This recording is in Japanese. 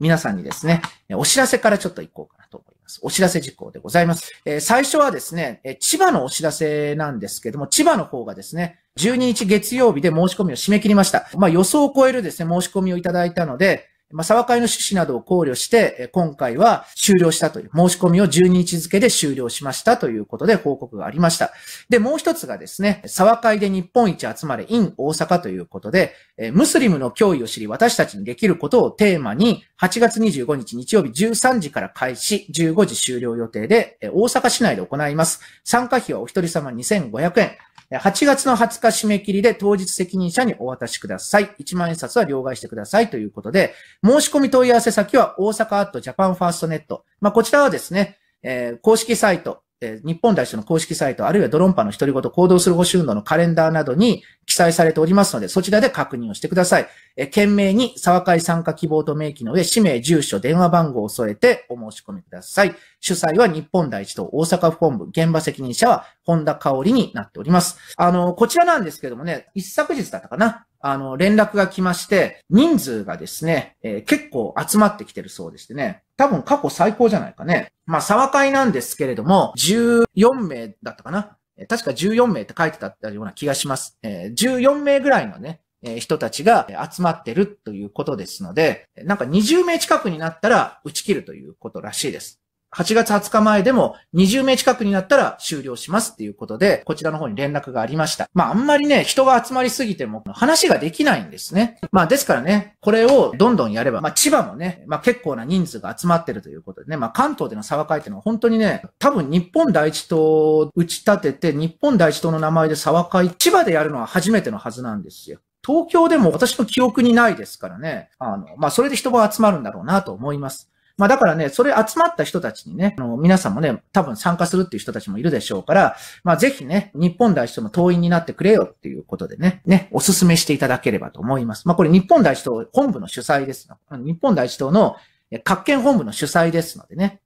皆さんにですね、お知らせからちょっと行こうかなと思います。お知らせ事項でございます。えー、最初はですね、えー、千葉のお知らせなんですけども、千葉の方がですね、12日月曜日で申し込みを締め切りました。まあ予想を超えるですね、申し込みをいただいたので、まあ、沢会の趣旨などを考慮して、今回は終了したという、申し込みを12日付で終了しましたということで報告がありました。で、もう一つがですね、沢会で日本一集まれ in 大阪ということで、ムスリムの脅威を知り私たちにできることをテーマに、8月25日日曜日13時から開始、15時終了予定で、大阪市内で行います。参加費はお一人様2500円。8月の20日締め切りで当日責任者にお渡しください。1万円札は両替してくださいということで、申し込み問い合わせ先は大阪アットジャパンファーストネット。まあ、こちらはですね、えー、公式サイト、え日本大使の公式サイト、あるいはドロンパの独り言、行動する保守運動のカレンダーなどに記載されておりますので、そちらで確認をしてください。え懸命に沢会参加希望と明記の上、氏名、住所、電話番号を添えてお申し込みください。主催は日本大使と大阪府本部、現場責任者は本田香織になっております。あの、こちらなんですけどもね、一昨日だったかな。あの、連絡が来まして、人数がですね、えー、結構集まってきてるそうでしてね。多分過去最高じゃないかね。まあ、沢会なんですけれども、14名だったかな。確か14名って書いてたような気がします。え14名ぐらいのね、え人たちが集まってるということですので、なんか20名近くになったら打ち切るということらしいです。8月20日前でも20名近くになったら終了しますっていうことで、こちらの方に連絡がありました。まああんまりね、人が集まりすぎても話ができないんですね。まあですからね、これをどんどんやれば、まあ千葉もね、まあ結構な人数が集まってるということでね、まあ関東での騒会っていうのは本当にね、多分日本第一党を打ち立てて、日本第一党の名前で騒会、千葉でやるのは初めてのはずなんですよ。東京でも私の記憶にないですからね。あの、まあ、それで人が集まるんだろうなと思います。まあだからね、それ集まった人たちにね、あの皆さんもね、多分参加するっていう人たちもいるでしょうから、まあぜひね、日本代表の党員になってくれよっていうことでね、ね、お勧めしていただければと思います。まあこれ日本代表本部の主催です。日本代表の各県本部の主催ですのでね、